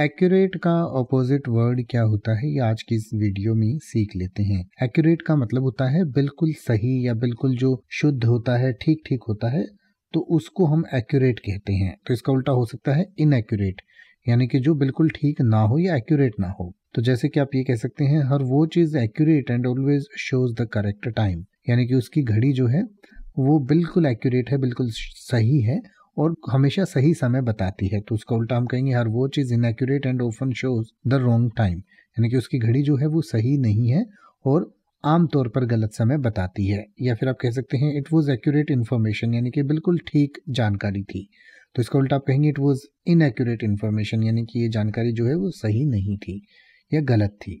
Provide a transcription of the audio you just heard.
accurate का opposite word क्या होता है ये आज की इस वीडियो में सीख लेते हैं एक्यूरेट का मतलब होता है बिल्कुल सही या बिल्कुल जो शुद्ध होता है ठीक ठीक होता है तो उसको हम एक्यूरेट कहते हैं तो इसका उल्टा हो सकता है इनएक्यूरेट यानी कि जो बिल्कुल ठीक ना हो या एक्यूरेट ना हो तो जैसे कि आप ये कह सकते हैं हर वो चीज़ accurate and always shows the correct time यानी कि उसकी घड़ी जो है वो बिल्कुल एक्यूरेट है बिल्कुल सही है और हमेशा सही समय बताती है तो उसका उल्टा हम कहेंगे हर वो चीज़ inaccurate and often shows the wrong time यानी कि उसकी घड़ी जो है वो सही नहीं है और आमतौर पर गलत समय बताती है या फिर आप कह सकते हैं इट वॉज एक्यूरेट इन्फॉर्मेशन यानी कि बिल्कुल ठीक जानकारी थी तो इसका उल्टा आप कहेंगे इट वॉज इनएक्यूरेट इन्फॉर्मेशन यानी कि ये जानकारी जो है वो सही नहीं थी या गलत थी